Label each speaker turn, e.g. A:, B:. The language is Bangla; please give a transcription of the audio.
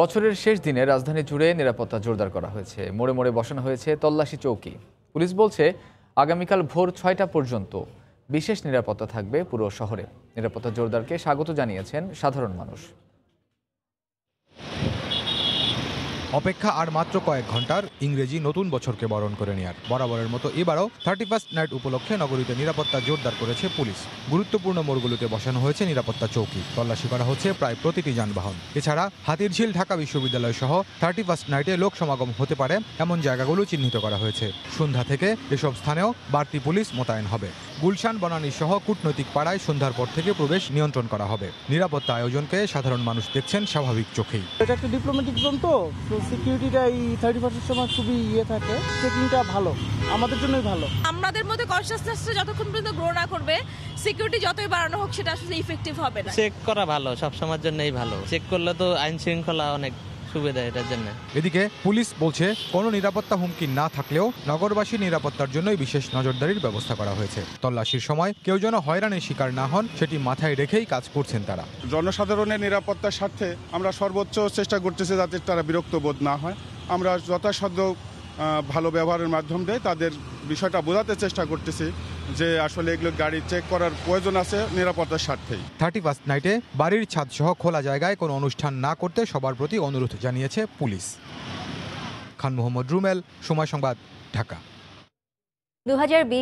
A: বছরের শেষ দিনে রাজধানী জুড়ে নিরাপত্তা জোরদার করা হয়েছে মোড়ে মোড়ে বসানো হয়েছে তল্লাশি চৌকি পুলিশ বলছে আগামীকাল ভোর ছয়টা পর্যন্ত বিশেষ নিরাপত্তা থাকবে পুরো শহরে নিরাপত্তা জোরদারকে স্বাগত জানিয়েছেন সাধারণ মানুষ
B: অপেক্ষা আর মাত্র কয়েক ঘন্টার ইংরেজি নতুন বছরকে বরণ করে নেয়ার বরাবরের মতো এবারও থার্টি ফার্স্ট নাইট উপলক্ষে নগরীতে নিরাপত্তা জোরদার করেছে পুলিশ গুরুত্বপূর্ণ মোড়গুলোতে বসানো হয়েছে নিরাপত্তা চৌকি তল্লাশি করা হচ্ছে প্রায় প্রতিটি যানবাহন এছাড়া হাতিরঝিল ঢাকা বিশ্ববিদ্যালয় সহ থার্টি ফার্স্ট নাইটে লোক সমাগম হতে পারে এমন জায়গাগুলো চিহ্নিত করা হয়েছে সন্ধ্যা থেকে এসব স্থানেও বাড়তি পুলিশ মোতায়েন হবে গুলশান বনানী সহ কূটনৈতিক পাড়ায় সন্ধ্যার পর থেকে প্রবেশ নিয়ন্ত্রণ করা হবে নিরাপত্তা আয়োজনকে সাধারণ মানুষ দেখছেন স্বাভাবিক চোখেই এটা একটা ডিপ্লোম্যাটিক জোন তো সিকিউরিটিটা এই থার্টি পার্সেন্ট সময় খুবই ইয়ে থাকে
C: চেকিংটা ভালো আমাদের জন্যই ভালো
D: আমাদের মধ্যে কনসিয়াসনেসটা যতক্ষণ পর্যন্ত গ্রো না করবে সিকিউরিটি যতই বাড়ানো হোক সেটা আসলে ইফেক্টিভ হবে না চেক
C: করা ভালো সব সময়ের জন্যই ভালো চেক করলে তো আইন শৃঙ্খলা অনেক সুবিধা এটার জন্য
B: এদিকে পুলিশ বলছে কোনো নিরাপত্তা হুমকি না থাকলেও নগরবাসী নিরাপত্তার জন্যই বিশেষ নজরদারির ব্যবস্থা করা হয়েছে তল্লাশির সময় কেউ যেন হয়রানির শিকার না হন সেটি মাথায় রেখেই কাজ করছেন তারা
E: জনসাধারণের নিরাপত্তার স্বার্থে আমরা সর্বোচ্চ চেষ্টা করতেছি যাতে তারা বিরক্ত বোধ না হয় আমরা যথাসাধ্য ভালো ব্যবহারের মাধ্যম দিয়ে তাদের বিষয়টা বোঝাতে চেষ্টা করতেছি যে আসলে এগুলো গাড়ি চেক করার প্রয়োজন আছে নিরাপত্তার স্বার্থেই
B: থার্টি ফার্স্ট নাইটে বাড়ির ছাদ সহ খোলা জায়গায় কোনো অনুষ্ঠান না করতে সবার প্রতি অনুরোধ জানিয়েছে পুলিশ খান মোহাম্মদ রুমেল সময় সংবাদ ঢাকা দু